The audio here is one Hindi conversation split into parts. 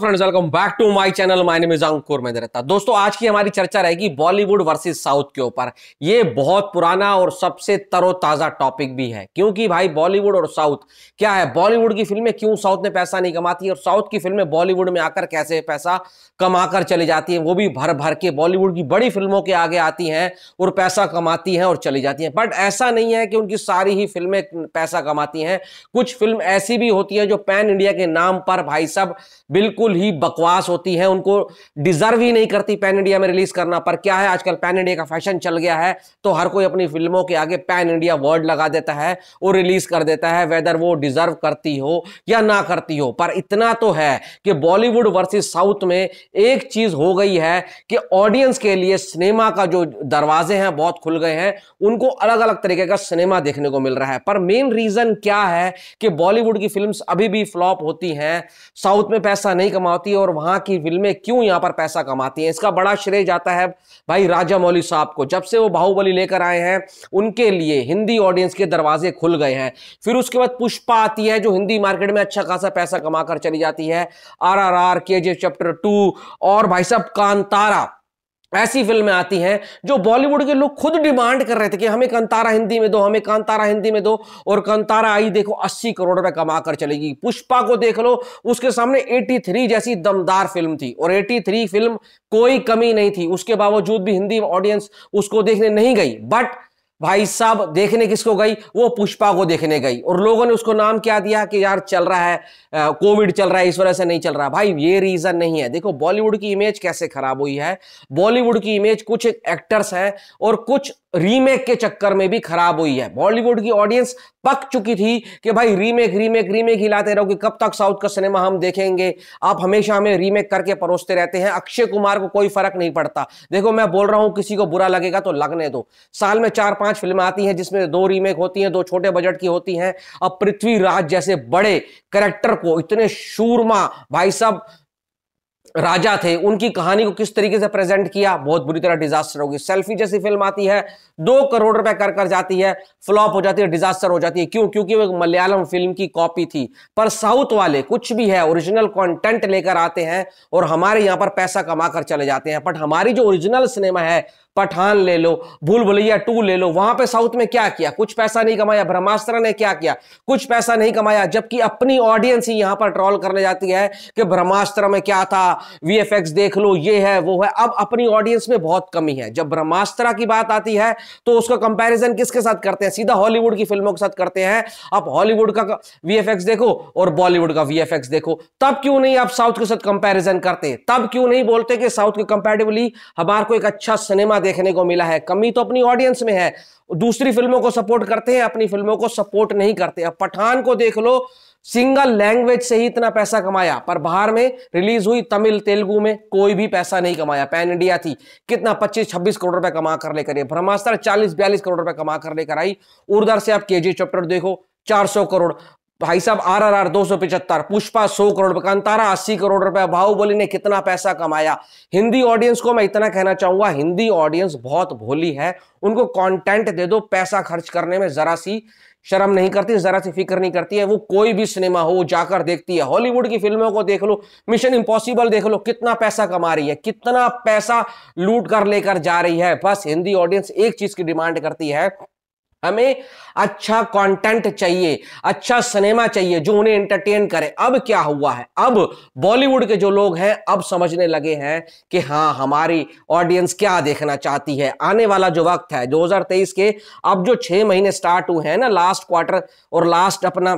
friends welcome back to my channel my name is Ankur रहता दोस्तों आज की हमारी चर्चा रहेगी बॉलीवुड वर्सेस साउथ के ऊपर ये बहुत पुराना और सबसे तरोताज़ा टॉपिक भी है क्योंकि भाई बॉलीवुड और साउथ क्या है बॉलीवुड की फिल्में क्यों साउथ में पैसा नहीं कमाती और साउथ की फिल्में बॉलीवुड में आकर कैसे पैसा कमाकर चली जाती है वो भी भर भर के बॉलीवुड की बड़ी फिल्मों के आगे आती हैं और पैसा कमाती हैं और चली जाती हैं बट ऐसा नहीं है कि उनकी सारी ही फिल्में पैसा कमाती हैं कुछ फिल्म ऐसी भी होती हैं जो पैन इंडिया के नाम पर भाई साहब बिल्कुल बिल्कुल ही बकवास होती है उनको डिजर्व ही नहीं करती पैन इंडिया में रिलीज करना पर क्या है आजकल पैन इंडिया का फैशन चल गया है तो हर कोई अपनी फिल्मों के आगे पैन इंडिया वर्ड लगा देता है और रिलीज कर देता है वेदर वो डिजर्व करती हो या ना करती हो पर इतना तो है कि बॉलीवुड वर्सेज साउथ में एक चीज हो गई है कि ऑडियंस के लिए सिनेमा का जो दरवाजे हैं बहुत खुल गए हैं उनको अलग अलग तरीके का सिनेमा देखने को मिल रहा है पर मेन रीजन क्या है कि बॉलीवुड की फिल्म अभी भी फ्लॉप होती हैं साउथ में पैसा नहीं कमाती है और वहां की फिल्में क्यों यहां पर पैसा कमाती हैं इसका बड़ा श्रेय जाता है भाई राजा मौली साहब को जब से वो बाहुबली लेकर आए हैं उनके लिए हिंदी ऑडियंस के दरवाजे खुल गए हैं फिर उसके बाद पुष्पा आती है जो हिंदी मार्केट में अच्छा खासा पैसा कमाकर चली जाती है आर आर आर के जे चैप्टर टू और भाई साहब कांतारा ऐसी फिल्में आती हैं जो बॉलीवुड के लोग खुद डिमांड कर रहे थे कि हमें कंतारा हिंदी में दो हमें कंतारा हिंदी में दो और कंतारा आई देखो 80 करोड़ रुपए कमा कर चलेगी पुष्पा को देख लो उसके सामने 83 जैसी दमदार फिल्म थी और 83 फिल्म कोई कमी नहीं थी उसके बावजूद भी हिंदी ऑडियंस उसको देखने नहीं गई बट भाई साहब देखने किसको गई वो पुष्पा को देखने गई और लोगों ने उसको नाम क्या दिया कि यार चल रहा है कोविड चल रहा है इस वजह से नहीं चल रहा भाई ये रीज़न नहीं है देखो बॉलीवुड की इमेज कैसे खराब हुई है बॉलीवुड की इमेज कुछ एक्टर्स हैं और कुछ रीमेक के चक्कर में भी खराब हुई है बॉलीवुड की ऑडियंस पक चुकी थी कि भाई रीमेक रीमेक रीमेक ही लाते रहो कि कब तक साउथ का सिनेमा हम देखेंगे आप हमेशा हमें रीमेक करके परोसते रहते हैं अक्षय कुमार को कोई फर्क नहीं पड़ता देखो मैं बोल रहा हूं किसी को बुरा लगेगा तो लगने दो साल में चार पांच फिल्में आती हैं जिसमें दो रीमेक होती हैं दो छोटे बजट की होती हैं अब पृथ्वीराज जैसे बड़े करेक्टर को इतने शूरमा भाई साहब राजा थे उनकी कहानी को किस तरीके से प्रेजेंट किया बहुत बुरी तरह डिजास्टर होगी सेल्फी जैसी फिल्म आती है दो करोड़ रुपए कर कर जाती है फ्लॉप हो जाती है डिजास्टर हो जाती है क्यों क्योंकि वो मलयालम फिल्म की कॉपी थी पर साउथ वाले कुछ भी है ओरिजिनल कंटेंट लेकर आते हैं और हमारे यहाँ पर पैसा कमा कर चले जाते हैं बट हमारी जो ओरिजिनल सिनेमा है पठान ले लो भूल भुलैया टू ले लो वहां पे साउथ में क्या किया कुछ पैसा नहीं कमाया ब्रह्मास्त्र ने क्या किया कुछ पैसा नहीं कमाया जबकि अपनी ऑडियंस ही यहां पर ट्रॉल करने जाती है कि ब्रह्मास्त्र में क्या था वी देख लो ये है वो है अब अपनी ऑडियंस में बहुत कमी है जब ब्रह्मास्त्रा की बात आती है तो उसका कंपैरिजन किसके साथ करते हैं सीधा हॉलीवुड की फिल्मों के साथ करते हैं आप हॉलीवुड का वी देखो और बॉलीवुड का वी देखो तब क्यों नहीं आप साउथ के साथ कंपेरिजन करते तब क्यों नहीं बोलते कि साउथ के कंपेरेटिवली हमारे को एक अच्छा सिनेमा देखने को मिला है कमी तो अपनी ऑडियंस में है दूसरी फिल्मों को सपोर्ट करते हैं अपनी फिल्मों को सपोर्ट नहीं करते अब पठान को देख लो सिंगल लैंग्वेज से ही इतना पैसा कमाया पर बाहर में रिलीज हुई तमिल तेलुगु में कोई भी पैसा नहीं कमाया पैन इंडिया थी कितना 25-26 करोड़ रुपए कमा कर लेकर ब्रह्मास्त्र 40-42 करोड़ रुपए कमा कर लेकर आई उर्दर से आप जी चैप्टर देखो 400 करोड़ भाई साहब आर आर आर दो सौ पिछहत्तर पुष्पा सौ करोड़ रुपए कांतारा अस्सी करोड़ रुपए बाहुबली ने कितना पैसा कमाया हिंदी ऑडियंस को मैं इतना कहना चाहूंगा हिंदी ऑडियंस बहुत भोली है उनको कंटेंट दे दो पैसा खर्च करने में जरा सी शर्म नहीं करती ज़रा सी फिक्र नहीं करती है वो कोई भी सिनेमा हो जाकर देखती है हॉलीवुड की फिल्मों को देख लो मिशन इम्पॉसिबल देख लो कितना पैसा कमा रही है कितना पैसा लूट कर लेकर जा रही है बस हिंदी ऑडियंस एक चीज़ की डिमांड करती है हमें अच्छा कंटेंट चाहिए अच्छा सिनेमा चाहिए जो उन्हें एंटरटेन करे अब क्या हुआ है अब बॉलीवुड के जो लोग हैं अब समझने लगे हैं कि हाँ हमारी ऑडियंस क्या देखना चाहती है आने वाला जो वक्त है 2023 के अब जो छह महीने स्टार्ट हुए हैं ना लास्ट क्वार्टर और लास्ट अपना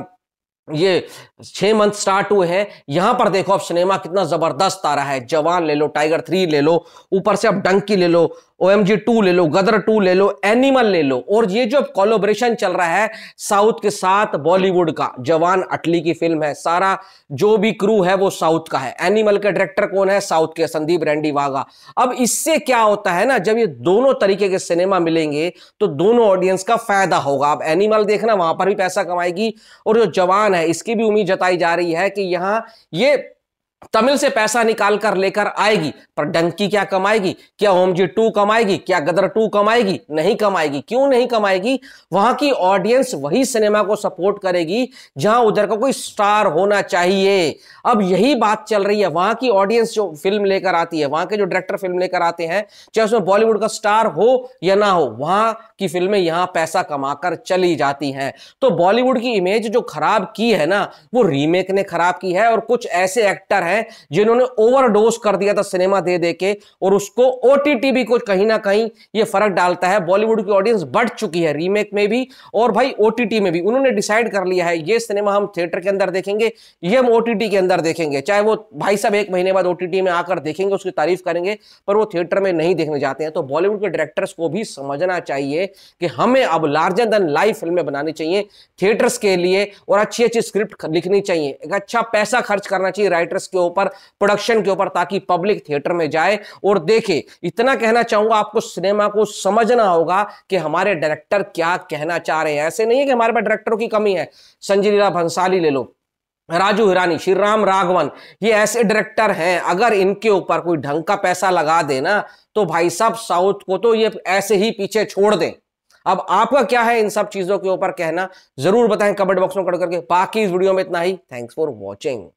ये छह मंथ स्टार्ट हुए हैं यहां पर देखो अब सिनेमा कितना जबरदस्त आ रहा है जवान ले लो टाइगर थ्री ले लो ऊपर से अब डंकी ले लो ओ एम जी टू ले लो गदर टू ले लो एनिमल ले लो और ये जो अब कोलोब्रेशन चल रहा है साउथ के साथ बॉलीवुड का जवान अटली की फिल्म है सारा जो भी क्रू है वो साउथ का है एनिमल के डायरेक्टर कौन है साउथ के संदीप रेंडी वागा अब इससे क्या होता है ना जब ये दोनों तरीके के सिनेमा मिलेंगे तो दोनों ऑडियंस का फायदा होगा अब एनिमल देखना वहां पर भी पैसा कमाएगी और जो जवान है इसकी भी उम्मीद जताई जा रही है कि यहाँ ये तमिल से पैसा निकाल कर लेकर आएगी पर डंकी क्या कमाएगी क्या ओमजी टू कमाएगी क्या गदर टू कमाएगी नहीं कमाएगी क्यों नहीं कमाएगी वहां की ऑडियंस वही सिनेमा को सपोर्ट करेगी जहां उधर का कोई स्टार होना चाहिए अब यही बात चल रही है वहां की ऑडियंस जो फिल्म लेकर आती है वहां के जो डायरेक्टर फिल्म लेकर आते हैं चाहे उसमें बॉलीवुड का स्टार हो या ना हो वहां की फिल्में यहां पैसा कमाकर चली जाती हैं तो बॉलीवुड की इमेज जो खराब की है ना वो रीमेक ने खराब की है और कुछ ऐसे एक्टर है जिन्होंने ओवरडोज कर दिया था सिनेमा दे दे के और उसको ओटीटी भी कुछ कहीं ना कहीं ये फर्क डालता है बॉलीवुड की ऑडियंस बढ़ चुकी है रीमेक में भी और भाई ओटीटी में भी उन्होंने डिसाइड कर लिया है ये सिनेमा हम थिएटर के अंदर देखेंगे ये हम ओटीटी के अंदर देखेंगे चाहे वो भाई साहब एक महीने बाद ओटीटी में आकर देखेंगे उसकी तारीफ करेंगे पर वो थिएटर में नहीं देखने जाते हैं तो बॉलीवुड के डायरेक्टर्स को भी समझना चाहिए कि हमें अब लार्जर देन लाइव फिल्में बनानी चाहिए थिएटर्स के लिए और अच्छी अच्छी स्क्रिप्ट लिखनी चाहिए एक अच्छा पैसा खर्च करना चाहिए राइटर्स के के ऊपर प्रोडक्शन के ऊपर ताकि पब्लिक थिएटर में जाए और देखे इतना कहना चाहूंगा आपको सिनेमा को समझना होगा कि हमारे डायरेक्टर क्या कहना चाह रहे हैं ऐसे नहीं है कि हमारे पास डायरेक्टरों की कमी है संजय लीला भंसाली ले लो राजू हिरानी श्री राम राघवन ये ऐसे डायरेक्टर हैं अगर इनके ऊपर कोई ढंग का पैसा लगा देना तो भाई साहब साउथ को तो ये ऐसे ही पीछे छोड़ दें अब आपका क्या है इन सब चीजों के ऊपर कहना जरूर बताएं कमेंट बॉक्स में कर करके बाकी इस वीडियो में इतना ही थैंक्स फॉर वॉचिंग